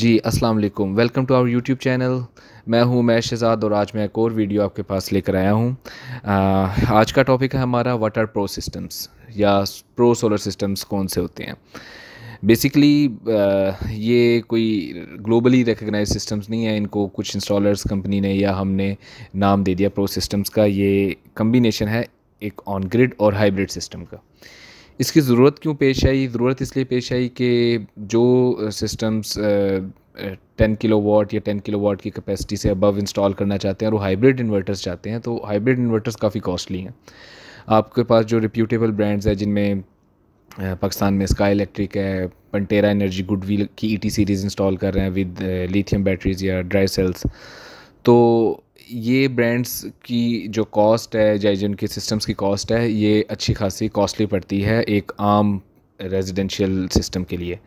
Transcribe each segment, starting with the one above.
जी अस्सलाम वालेकुम welcome to our YouTube channel मैं हूं मैं शहजाद और आज मैं एक और वीडियो आपके पास लेकर आया हूं आ, आज का टॉपिक है हमारा वाट आर प्रो सिस्टम्स या प्रो सोलर सिस्टम्स कौन से होते हैं बेसिकली ये कोई ग्लोबली रिकगनाइज सिस्टम्स नहीं है इनको कुछ इंस्टॉलर्स कंपनी ने या हमने नाम दे दिया प्रो सिस्टम्स का ये कम्बिनेशन है एक ऑन ग्रिड और हाइब्रिड सिस्टम का इसकी ज़रूरत क्यों पेश आई ज़रूरत इसलिए पेश आई कि जो सिस्टम्स टेन किलो वाट या टेन किलो वाट की कैपेसिटी से अबव इंस्टॉल करना चाहते हैं और हाइब्रिड इन्वर्टर्स चाहते हैं तो हाइब्रिड इन्वर्टर्स काफ़ी कॉस्टली हैं आपके पास जो रिप्यूटेबल ब्रांड्स हैं जिनमें पाकिस्तान में स्काई इलेक्ट्रिक है पंटेरा एनर्जी गुडवील की ई सीरीज़ इंस्टॉल कर रहे हैं विद लिथियम बैटरीज या ड्राई सेल्स तो ये ब्रांड्स की जो कॉस्ट है या जिनके सिस्टम्स की कॉस्ट है ये अच्छी खासी कॉस्टली पड़ती है एक आम रेजिडेंशियल सिस्टम के लिए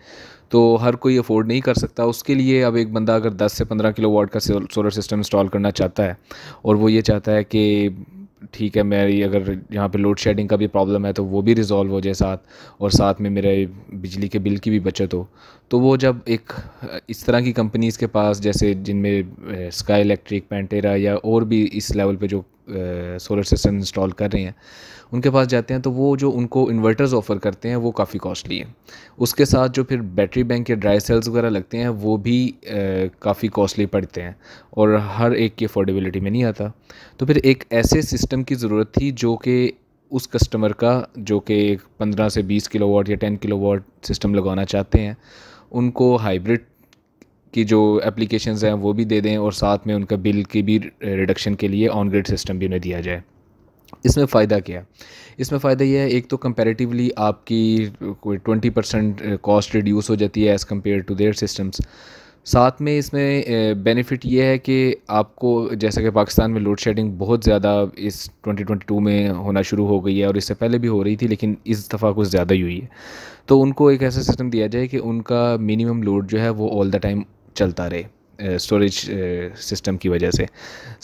तो हर कोई अफोर्ड नहीं कर सकता उसके लिए अब एक बंदा अगर 10 से 15 किलो वाट का सोलर सिस्टम इंस्टॉल करना चाहता है और वो ये चाहता है कि ठीक है मेरी अगर यहाँ पे लोड शेडिंग का भी प्रॉब्लम है तो वो भी रिज़ॉल्व हो जाए साथ और साथ में मेरे बिजली के बिल की भी बचत हो तो वो जब एक इस तरह की कंपनीज़ के पास जैसे जिनमें स्काई इलेक्ट्रिक पेंटेरा या और भी इस लेवल पे जो सोलर सिस्टम इंस्टॉल कर रहे हैं उनके पास जाते हैं तो वो जो उनको इन्वर्टर्स ऑफ़र करते हैं वो काफ़ी कॉस्टली है उसके साथ जो फिर बैटरी बैंक या ड्राई सेल्स वगैरह लगते हैं वो भी काफ़ी कॉस्टली पड़ते हैं और हर एक की अफोर्डेबिलिटी में नहीं आता तो फिर एक ऐसे सिस्टम की ज़रूरत थी जो कि उस कस्टमर का जो कि पंद्रह से बीस किलो वाट या टेन किलो वाट सिस्टम लगाना चाहते हैं उनको हाइब्रिड की जो एप्लीकेशन हैं वो भी दे दें और साथ में उनका बिल की भी रिडक्शन के लिए ऑन ग्रिड सिस्टम भी उन्हें दिया जाए इसमें फ़ायदा क्या है इसमें फ़ायदा यह है एक तो कंपैरेटिवली आपकी कोई ट्वेंटी परसेंट कॉस्ट रिड्यूस हो जाती है as compare to their systems साथ में इसमें बेनिफिट ये है कि आपको जैसा कि पाकिस्तान में लोड शेडिंग बहुत ज़्यादा इस 2022 में होना शुरू हो गई है और इससे पहले भी हो रही थी लेकिन इस दफ़ा कुछ ज़्यादा ही हुई है तो उनको एक ऐसा सिस्टम दिया जाए कि उनका मिनिमम लोड जो है वो ऑल द टाइम चलता रहे स्टोरेज सिस्टम की वजह से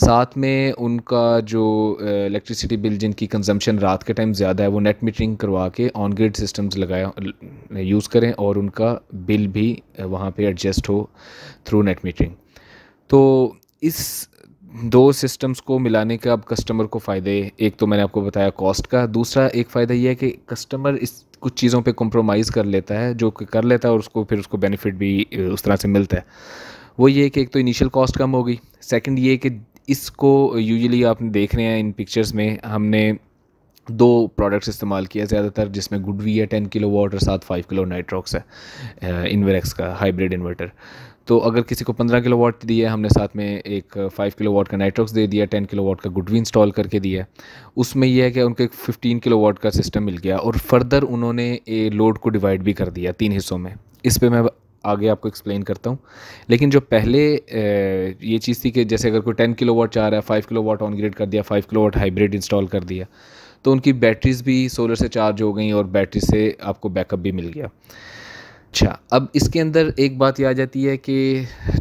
साथ में उनका जो इलेक्ट्रिसिटी बिल जिनकी कंजम्पशन रात के टाइम ज़्यादा है वो नेट मीटरिंग करवा के ऑन ग्रिड सिस्टम्स लगाया यूज़ करें और उनका बिल भी वहाँ पे एडजस्ट हो थ्रू नेट मीटरिंग तो इस दो सिस्टम्स को मिलाने का अब कस्टमर को फ़ायदे एक तो मैंने आपको बताया कॉस्ट का दूसरा एक फ़ायदा यह है कि कस्टमर इस कुछ चीज़ों पे कॉम्प्रोमाइज़ कर लेता है जो कर लेता है और उसको फिर उसको बेनिफिट भी उस तरह से मिलता है वो ये कि एक तो इनिशियल कॉस्ट कम होगी सेकंड ये कि इसको यूजुअली आप देख रहे हैं इन पिक्चर्स में हमने दो प्रोडक्ट्स इस्तेमाल किया ज़्यादातर जिसमें गुडवी है टेन किलो वाट और साथ फाइव किलो नाइट्रॉक्स है इन्वेक्स का हाइब्रिड इन्वर्टर तो अगर किसी को पंद्रह किलो वाट दिया हमने साथ में एक फ़ाइव किलो वाट का नेटवर्क दे दिया टेन किलो वाट का गुडवी इंस्टॉल करके दिया उसमें यह है कि उनको एक फिफ्टीन किलो वाट का सिस्टम मिल गया और फर्दर उन्होंने लोड को डिवाइड भी कर दिया तीन हिस्सों में इस पर मैं आगे आपको एक्सप्लेन करता हूँ लेकिन जो पहले ये चीज़ थी कि जैसे अगर कोई टेन किलो वाट चाह रहा है five kilo watt on grid कर दिया five kilo watt hybrid install कर दिया तो उनकी बैटरीज भी सोलर से चार्ज हो गई और बैटरी से आपको बैकअप भी मिल गया अच्छा अब इसके अंदर एक बात ये आ जाती है कि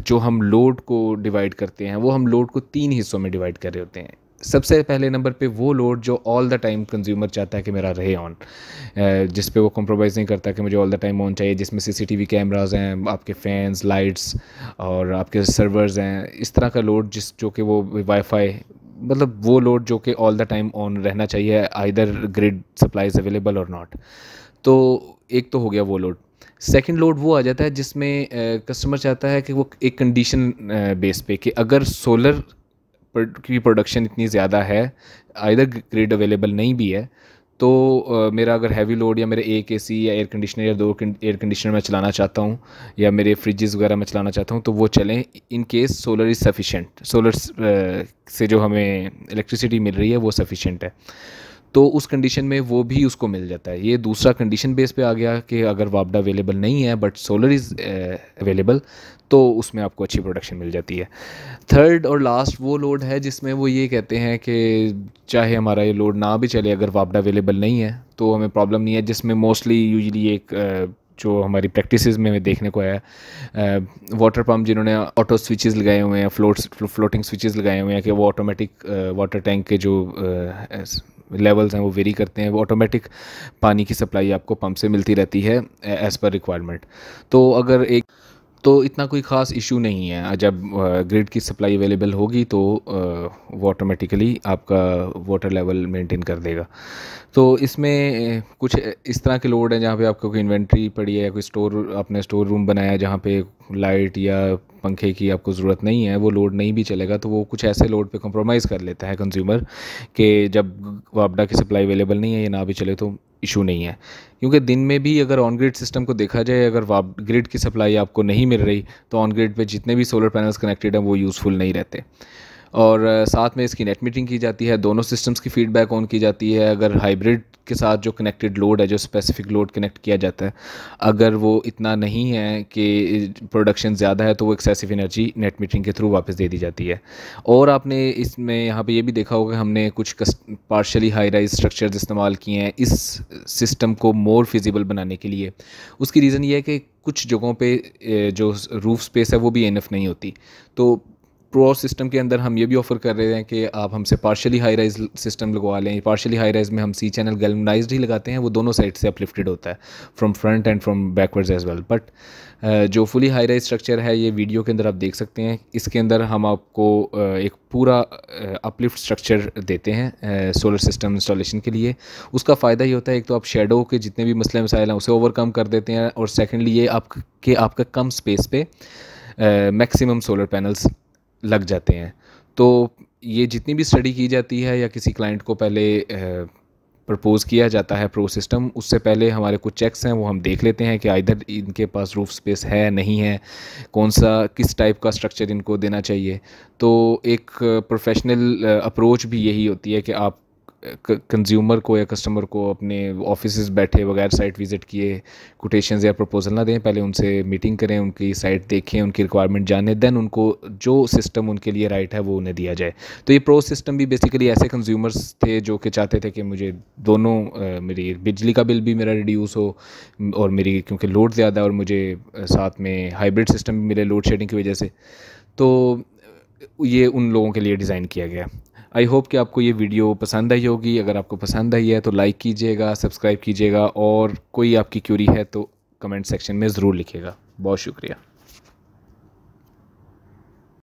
जो हम लोड को डिवाइड करते हैं वो हम लोड को तीन हिस्सों में डिवाइड कर रहे होते हैं सबसे पहले नंबर पे वो लोड जो ऑल द टाइम कंज्यूमर चाहता है कि मेरा रहे ऑन जिस पे वो कॉम्प्रोमाइज़ नहीं करता कि मुझे ऑल द टाइम ऑन चाहिए जिसमें सीसीटीवी कैमरास हैं आपके फैंस लाइट्स और आपके सर्वर्स हैं इस तरह का लोड जिस जो कि वो वाईफाई मतलब वो लोड जो कि ऑल द टाइम ऑन रहना चाहिए आइदर ग्रिड सप्लाईज अवेलेबल और नॉट तो एक तो हो गया वो लोड सेकंड लोड वो आ जाता है जिसमें कस्टमर चाहता है कि वो एक कंडीशन बेस पे कि अगर सोलर की प्रोडक्शन इतनी ज़्यादा है आइधर ग्रेड अवेलेबल नहीं भी है तो मेरा अगर हैवी लोड या मेरे एक ए या एयर कंडीशनर या दो एयर कंडीशनर मैं चलाना चाहता हूँ या मेरे फ्रिजेस वगैरह मैं चलाना चाहता हूँ तो वो चलें in case solar is sufficient solar से जो हमें इलेक्ट्रिसिटी मिल रही है वो सफिशेंट है तो उस कंडीशन में वो भी उसको मिल जाता है ये दूसरा कंडीशन बेस पे आ गया कि अगर वापडा अवेलेबल नहीं है बट सोलर इज़ अवेलेबल तो उसमें आपको अच्छी प्रोडक्शन मिल जाती है थर्ड और लास्ट वो लोड है जिसमें वो ये कहते हैं कि चाहे हमारा ये लोड ना भी चले अगर वापडा अवेलेबल नहीं है तो हमें प्रॉब्लम नहीं है जिसमें मोस्टली यूजली एक uh, जो हमारी प्रैक्टिसेस में देखने को आया वाटर uh, पम्प जिन्होंने ऑटो स्विचेस लगाए हुए हैं फ्लोट फ्लोटिंग स्विचेस लगाए हुए हैं कि वो ऑटोमेटिक वाटर टैंक के जो uh, लेवल्स हैं वो वेरी करते हैं वो ऑटोमेटिक पानी की सप्लाई आपको पम्प से मिलती रहती है एज़ पर रिक्वायरमेंट तो अगर एक तो इतना कोई ख़ास इशू नहीं है जब ग्रिड की सप्लाई अवेलेबल होगी तो वो ऑटोमेटिकली आपका वाटर लेवल मेंटेन कर देगा तो इसमें कुछ इस तरह के लोड हैं जहाँ पे आपको कोई इन्वेंट्री पड़ी है कोई स्टोर आपने स्टोर रूम बनाया जहाँ पे लाइट या पंखे की आपको ज़रूरत नहीं है वो लोड नहीं भी चलेगा तो वो कुछ ऐसे लोड पे कॉम्प्रोमाइज़ कर लेता है कंज्यूमर कि जब वापडा की सप्लाई अवेलेबल नहीं है या ना भी चले तो इशू नहीं है क्योंकि दिन में भी अगर ऑन ग्रिड सिस्टम को देखा जाए अगर वाप ग्रिड की सप्लाई आपको नहीं मिल रही तो ऑन ग्रिड पर जितने भी सोलर पैनल्स कनेक्टेड हैं वो यूज़फुल नहीं रहते और साथ में इसकी नेट मीटिंग की जाती है दोनों सिस्टम्स की फीडबैक ऑन की जाती है अगर हाइब्रिड के साथ जो कनेक्टेड लोड है जो स्पेसिफिक लोड कनेक्ट किया जाता है अगर वो इतना नहीं है कि प्रोडक्शन ज़्यादा है तो वो एक्सेसिव एनर्जी नेट मीटिंग के थ्रू वापस दे दी जाती है और आपने इसमें यहाँ पे ये भी देखा होगा हमने कुछ पार्शली हाई राइज स्ट्रक्चर इस्तेमाल किए हैं इस सिस्टम को मोर फिजिबल बनाने के लिए उसकी रीज़न ये है कि कुछ जगहों पे जो रूफ स्पेस है वो भी एनफ नहीं होती तो प्रो सिस्टम के अंदर हम ये भी ऑफर कर रहे हैं कि आप हमसे पार्शली हाई राइज सिस्टम लगवा लें पार्शली हाई राइज में हम सी चैनल गलमनाइज ही लगाते हैं वो दोनों साइड से अपलिफ्टेड होता है from front end from backwards as well but जो फुली हाई राइज स्ट्रक्चर है ये वीडियो के अंदर आप देख सकते हैं इसके अंदर हम आपको एक पूरा अपलिफ्ट स्ट्रक्चर देते हैं सोलर सिस्टम इंस्टॉलेशन के लिए उसका फ़ायदा ये होता है एक तो आप शेडो के जितने भी मसले मसाइल हैं उसे ओवरकम कर देते हैं और सेकेंडली ये आपके आपका कम स्पेस पे मैक्सिमम सोलर पैनल्स लग जाते हैं तो ये जितनी भी स्टडी की जाती है या किसी क्लाइंट को पहले प्रपोज़ किया जाता है प्रो सिस्टम उससे पहले हमारे कुछ चेक्स हैं वो हम देख लेते हैं कि आइधर इनके पास रूफ स्पेस है नहीं है कौन सा किस टाइप का स्ट्रक्चर इनको देना चाहिए तो एक प्रोफेशनल अप्रोच भी यही होती है कि आप कंज्यूमर को या कस्टमर को अपने ऑफिस बैठे बगैर साइट विज़िट किए कोटेशन या प्रपोजल ना दें पहले उनसे मीटिंग करें उनकी साइट देखें उनकी रिक्वायरमेंट जाने देन उनको जो सिस्टम उनके लिए राइट है वो उन्हें दिया जाए तो ये प्रो सिस्टम भी बेसिकली ऐसे कंज्यूमर्स थे जो कि चाहते थे कि मुझे दोनों मेरी बिजली का बिल भी मेरा रिड्यूस हो और मेरी क्योंकि लोड ज़्यादा और मुझे साथ में हाइब्रिड सिस्टम भी मिले लोड शेडिंग की वजह से तो ये उन लोगों के लिए डिज़ाइन किया गया आई होप कि आपको ये वीडियो पसंद आई होगी अगर आपको पसंद आई है तो लाइक कीजिएगा सब्सक्राइब कीजिएगा और कोई आपकी क्यूरी है तो कमेंट सेक्शन में ज़रूर लिखिएगा बहुत शुक्रिया